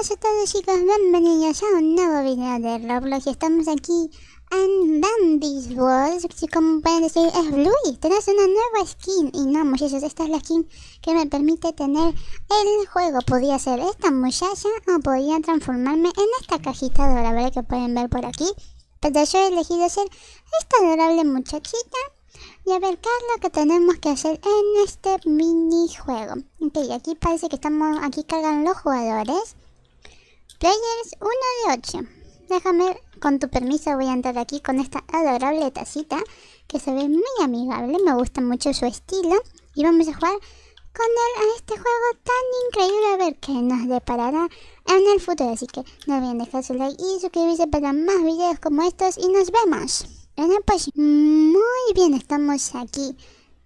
Hola a todos chicos, bienvenidos a un nuevo video de Roblox Estamos aquí en Bambi's World Como pueden decir, es Bluey tenemos una nueva skin Y no muchachos, esta es la skin que me permite tener el juego Podía ser esta muchacha o podía transformarme en esta cajita adorable que pueden ver por aquí Pero yo he elegido ser esta adorable muchachita y a ver qué es lo que tenemos que hacer en este minijuego. Ok, aquí parece que estamos, aquí cargan los jugadores. Players 1 de 8. Déjame, con tu permiso, voy a entrar aquí con esta adorable tacita que se ve muy amigable. Me gusta mucho su estilo. Y vamos a jugar con él a este juego tan increíble a ver qué nos deparará en el futuro. Así que no olviden dejar su like y suscribirse para más videos como estos. Y nos vemos en el próximo. Muy bien, estamos aquí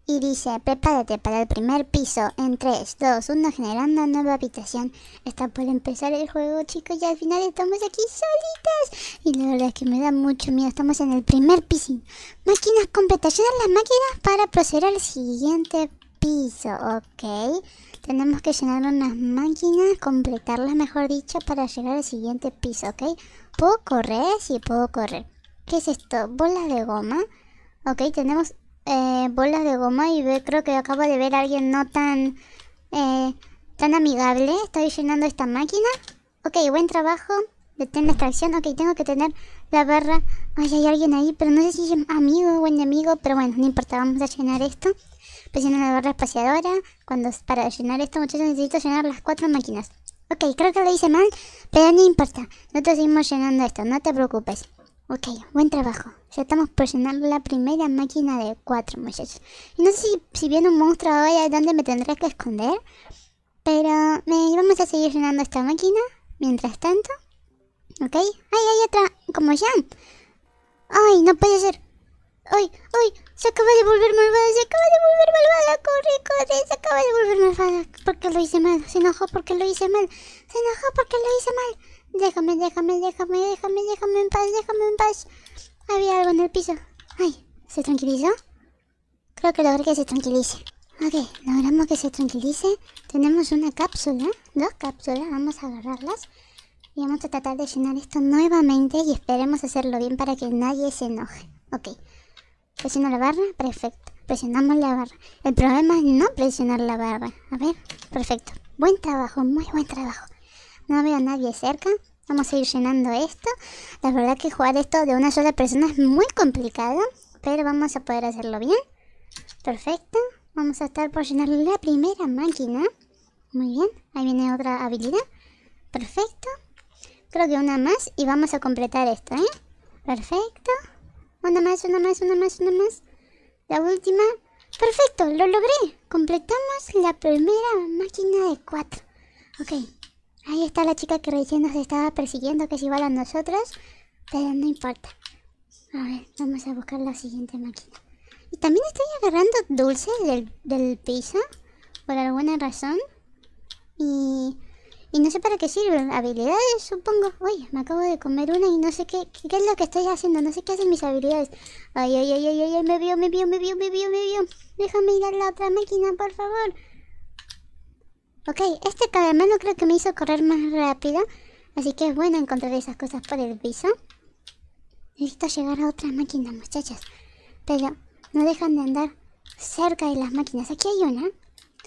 y dice, prepárate para el primer piso en 3, 2, 1, generando nueva habitación. Está por empezar el juego, chicos, y al final estamos aquí solitas. Y la verdad es que me da mucho miedo, estamos en el primer piso. Máquinas completas, Llenar las máquinas para proceder al siguiente piso, ok. Tenemos que llenar unas máquinas, completarlas, mejor dicho, para llegar al siguiente piso, ok. ¿Puedo correr? Sí, puedo correr. ¿Qué es esto? ¿Bolas de goma? Ok, tenemos eh, bolas de goma y creo que acabo de ver a alguien no tan, eh, tan amigable. Estoy llenando esta máquina. Ok, buen trabajo. Detén la extracción. Ok, tengo que tener la barra. Ay, hay alguien ahí, pero no sé si es amigo o enemigo. Pero bueno, no importa, vamos a llenar esto. Presiona la barra espaciadora. Cuando, para llenar esto, muchachos, necesito llenar las cuatro máquinas. Ok, creo que lo hice mal, pero no importa. Nosotros seguimos llenando esto, no te preocupes. Ok, buen trabajo. Ya estamos presionando la primera máquina de cuatro, muchachos. Y no sé si, viene un monstruo ahora ¿Dónde me tendré que esconder. Pero vamos a seguir llenando esta máquina mientras tanto. ¿Ok? ¡Ay, hay otra! ¡Como ya ¡Ay, no puede ser! ¡Ay, ay! Se acaba de volver malvada, se acaba de volver malvada, corre, corre, se acaba de volver malvada. Porque lo hice mal, se enojó porque lo hice mal, se enojó porque lo hice mal. Déjame, déjame, déjame, déjame, déjame en paz, déjame en paz. Había algo en el piso. Ay, ¿se tranquilizó? Creo que logré que se tranquilice. Ok, logramos que se tranquilice. Tenemos una cápsula, dos cápsulas, vamos a agarrarlas. Y vamos a tratar de llenar esto nuevamente y esperemos hacerlo bien para que nadie se enoje. Ok, presiona la barra, perfecto. Presionamos la barra. El problema es no presionar la barra. A ver, perfecto. Buen trabajo, muy buen trabajo. No veo a nadie cerca. Vamos a ir llenando esto. La verdad que jugar esto de una sola persona es muy complicado. Pero vamos a poder hacerlo bien. Perfecto. Vamos a estar por llenar la primera máquina. Muy bien. Ahí viene otra habilidad. Perfecto. Creo que una más y vamos a completar esto, ¿eh? Perfecto. Una más, una más, una más, una más. La última. Perfecto, lo logré. Completamos la primera máquina de cuatro. Ok, Ahí está la chica que recién nos estaba persiguiendo, que es igual a nosotros. Pero no importa. A ver, vamos a buscar la siguiente máquina. Y también estoy agarrando dulces del, del piso. Por alguna razón. Y... Y no sé para qué sirven. Habilidades, supongo. Uy, me acabo de comer una y no sé qué, qué es lo que estoy haciendo. No sé qué hacen mis habilidades. Ay, ay, ay, ay, ay, ay me vio, me vio, me vio, me vio, me vio. Déjame ir a la otra máquina, por favor. Ok, este caramelo creo que me hizo correr más rápido. Así que es bueno encontrar esas cosas por el piso. Necesito llegar a otra máquina, muchachas. Pero no dejan de andar cerca de las máquinas. Aquí hay una.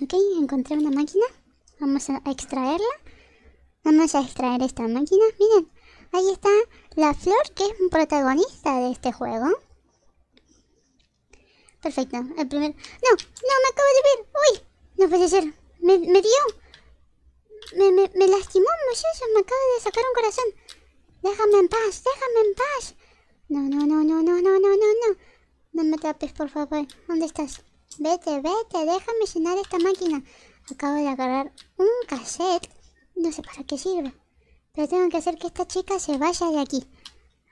Ok, encontré una máquina. Vamos a extraerla. Vamos a extraer esta máquina. Miren, ahí está la flor que es un protagonista de este juego. Perfecto, el primer... ¡No! ¡No! ¡Me acabo de ver! ¡Uy! No puede ser. Me, dio. Me, me, me lastimó, Me acaba de sacar un corazón. Déjame en paz, déjame en paz. No, no, no, no, no, no, no, no, no. No me tapes, por favor. ¿Dónde estás? Vete, vete, déjame llenar esta máquina. Acabo de agarrar un cassette. No sé para qué sirve. Pero tengo que hacer que esta chica se vaya de aquí.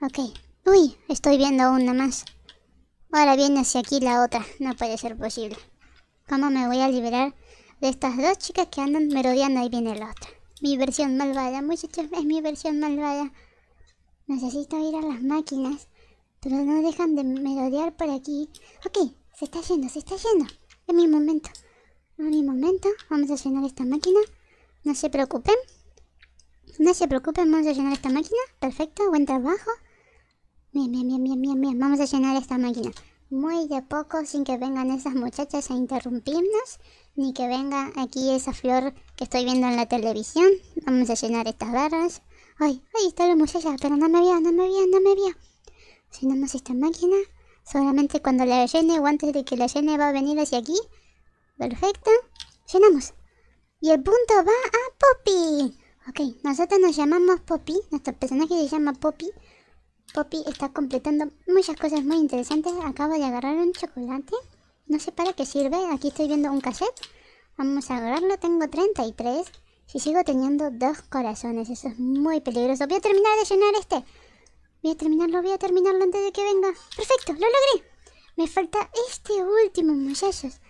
Ok. Uy, estoy viendo una más. Ahora viene hacia aquí la otra. No puede ser posible. ¿Cómo me voy a liberar de estas dos chicas que andan merodeando, ahí viene la otra. Mi versión malvada, muchachos, es mi versión malvada. Necesito ir a las máquinas, pero no dejan de merodear por aquí. Ok, se está yendo, se está yendo. Es mi momento. Es mi momento. Vamos a llenar esta máquina. No se preocupen. No se preocupen, vamos a llenar esta máquina. Perfecto, buen trabajo. Bien, bien, bien, bien, bien, bien. Vamos a llenar esta máquina muy de poco sin que vengan esas muchachas a interrumpirnos, ni que venga aquí esa flor que estoy viendo en la televisión. Vamos a llenar estas barras. Ay, ahí está la muchacha, pero no me vio, no me vio, no me vio. Llenamos esta máquina. Solamente cuando la llene o antes de que la llene va a venir hacia aquí. Perfecto. Llenamos. Y el punto va a Poppy. Ok, nosotros nos llamamos Poppy. Nuestro personaje se llama Poppy. Poppy está completando muchas cosas muy interesantes. Acabo de agarrar un chocolate. No sé para qué sirve. Aquí estoy viendo un cassette. Vamos a agarrarlo. Tengo 33. Si sigo teniendo dos corazones, eso es muy peligroso. Voy a terminar de llenar este. Voy a terminarlo, voy a terminarlo antes de que venga. Perfecto, lo logré. Me falta este último, muchachos.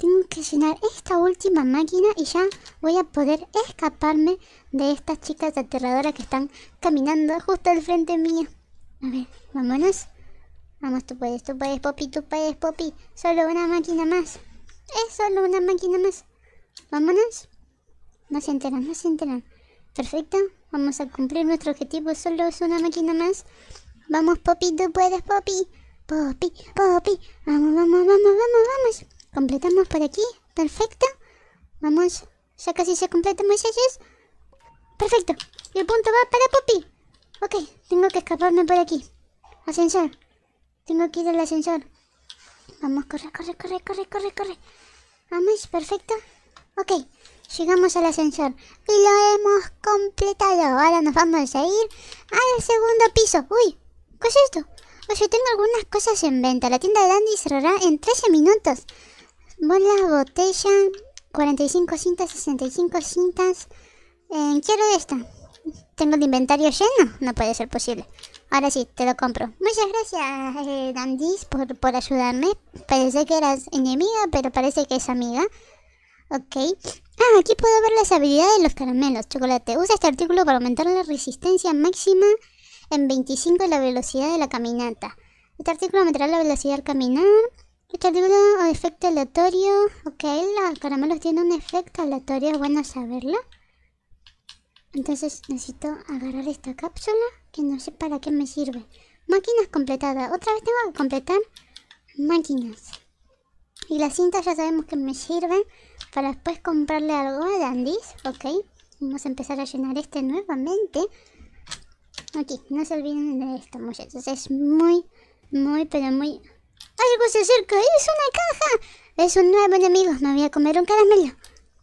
Tengo que llenar esta última máquina y ya voy a poder escaparme de estas chicas aterradoras que están caminando justo al frente mío. A ver, vámonos. Vamos, tú puedes, tú puedes, Poppy, tú puedes, Poppy. Solo una máquina más. Es solo una máquina más. Vámonos. No se enteran, no se enteran. Perfecto. Vamos a cumplir nuestro objetivo. Solo es una máquina más. Vamos, Poppy, tú puedes, Poppy. Poppy, Poppy. Vamos, vamos, vamos, vamos, vamos. Completamos por aquí. Perfecto. Vamos. Ya casi se completan muchachos. Perfecto. Y el punto va para Poppy. Ok. Tengo que escaparme por aquí. Ascensor. Tengo que ir al ascensor. Vamos, corre, corre, corre, corre, corre, corre. Vamos, perfecto. Ok. Llegamos al ascensor. Y lo hemos completado. Ahora nos vamos a ir al segundo piso. Uy. ¿Qué es esto? Oye, tengo algunas cosas en venta. La tienda de Dandy cerrará en 13 minutos. Bola, botella, 45 cintas, 65 cintas. Eh, quiero esta. Tengo el inventario lleno. No puede ser posible. Ahora sí, te lo compro. Muchas gracias, eh, Dandis, por, por ayudarme. Pensé que eras enemiga, pero parece que es amiga. Ok. Ah, aquí puedo ver las habilidades de los caramelos. Chocolate. Usa este artículo para aumentar la resistencia máxima en 25 la velocidad de la caminata. Este artículo aumentará la velocidad al caminar. Echadura o efecto aleatorio. Ok, los caramelos tienen un efecto aleatorio, es bueno saberlo. Entonces necesito agarrar esta cápsula, que no sé para qué me sirve. Máquinas completadas. Otra vez tengo que completar máquinas. Y las cintas ya sabemos que me sirven para después comprarle algo a Dandis. Ok, vamos a empezar a llenar este nuevamente. Ok, no se olviden de esto muchachos, es muy, muy, pero muy algo se acerca. ¡Es una caja! Es un nuevo enemigo. Me voy a comer un caramelo.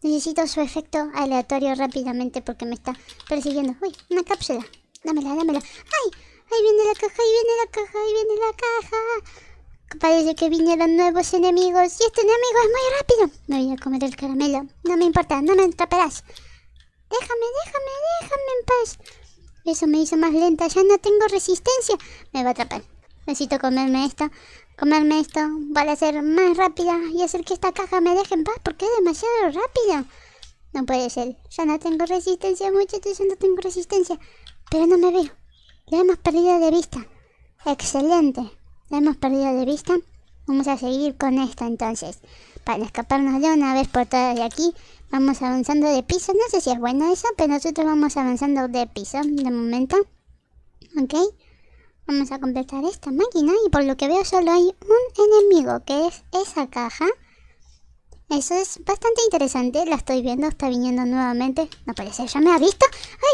Necesito su efecto aleatorio rápidamente porque me está persiguiendo. Uy, una cápsula. Dámela, dámela. ¡Ay! Ahí viene la caja, ahí viene la caja, ahí viene la caja. Parece que vinieron nuevos enemigos. Y este enemigo es muy rápido. Me voy a comer el caramelo. No me importa, no me atraparás. Déjame, déjame, déjame en paz. Eso me hizo más lenta. Ya no tengo resistencia. Me va a atrapar. Necesito comerme esto comerme esto para ser más rápida y hacer que esta caja me deje en paz porque es demasiado rápida. No puede ser, ya no tengo resistencia muchachos, ya no tengo resistencia, pero no me veo. La hemos perdido de vista. Excelente, la hemos perdido de vista. Vamos a seguir con esto entonces. Para escaparnos de una vez por todas de aquí, vamos avanzando de piso. No sé si es bueno eso, pero nosotros vamos avanzando de piso de momento. ¿Ok? Vamos a completar esta máquina y por lo que veo solo hay un enemigo que es esa caja. Eso es bastante interesante, la estoy viendo, está viniendo nuevamente. No parece, ya me ha visto.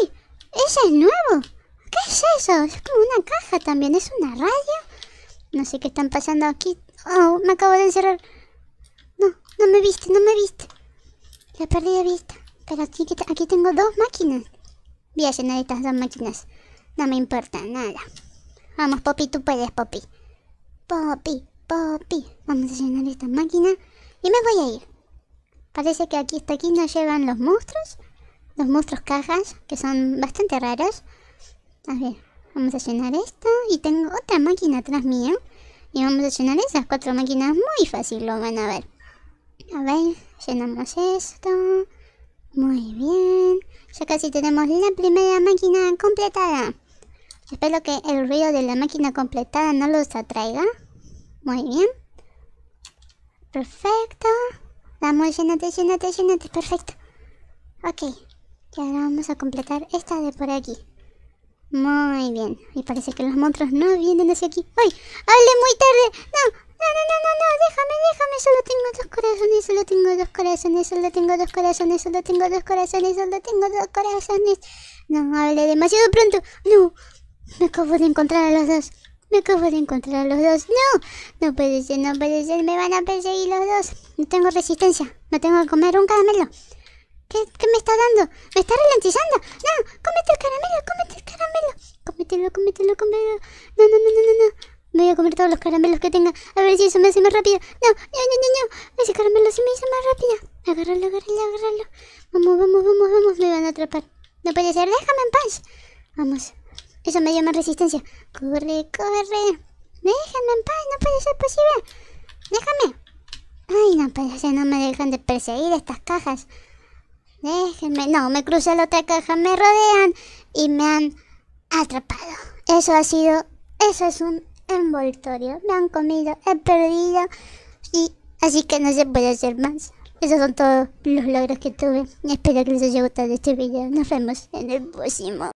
¡Ay! ¡Ella es nuevo! ¿Qué es eso? Es como una caja también, es una radio. No sé qué están pasando aquí. ¡Oh! Me acabo de encerrar. No, no me viste, no me viste. La perdí de vista. Pero aquí, aquí tengo dos máquinas. Voy a llenar estas dos máquinas. No me importa nada. Vamos, Popi, tú puedes, Popi, Poppy, Poppy. Vamos a llenar esta máquina y me voy a ir. Parece que aquí hasta aquí nos llevan los monstruos. Los monstruos cajas, que son bastante raros. A ver, vamos a llenar esto. Y tengo otra máquina atrás mía. Y vamos a llenar esas cuatro máquinas muy fácil, lo van a ver. A ver, llenamos esto. Muy bien. Ya casi tenemos la primera máquina completada. Espero que el ruido de la máquina completada no los atraiga. Muy bien. Perfecto. Vamos, llénate, llénate, llénate. Perfecto. Ok. Y ahora vamos a completar esta de por aquí. Muy bien. Y parece que los monstruos no vienen hacia aquí. ¡Ay! ¡Hable muy tarde! ¡No! ¡No, no, no, no! no! no déjame déjame! Solo tengo dos corazones, solo tengo dos corazones, solo tengo dos corazones, solo tengo dos corazones, solo tengo dos corazones. No, ¡Hable demasiado pronto. ¡No! Me acabo de encontrar a los dos. Me acabo de encontrar a los dos. No, no puede ser, no puede ser. Me van a perseguir los dos. No tengo resistencia. No tengo que comer un caramelo. ¿Qué, qué me está dando? ¿Me está ralentizando? No, cómete el caramelo, cómete el caramelo. Cómetelo, cómetelo, cómetelo. No, no, no, no, no, no. Me voy a comer todos los caramelos que tenga. A ver si eso me hace más rápido. No, no, no, no, no. Ese caramelo sí me hizo más rápido. Agárralo, agárralo, agárralo. Vamos, vamos, vamos, vamos. Me van a atrapar. No puede ser, déjame en paz. Vamos, eso me dio más resistencia. Corre, corre. Déjame en paz, no puede ser posible. Déjame. Ay, no puede ser, no me dejan de perseguir estas cajas. Déjenme. No, me cruza la otra caja, me rodean y me han atrapado. Eso ha sido, eso es un envoltorio. Me han comido, he perdido y así que no se puede hacer más. Esos son todos los logros que tuve. Espero que les haya gustado este video. Nos vemos en el próximo.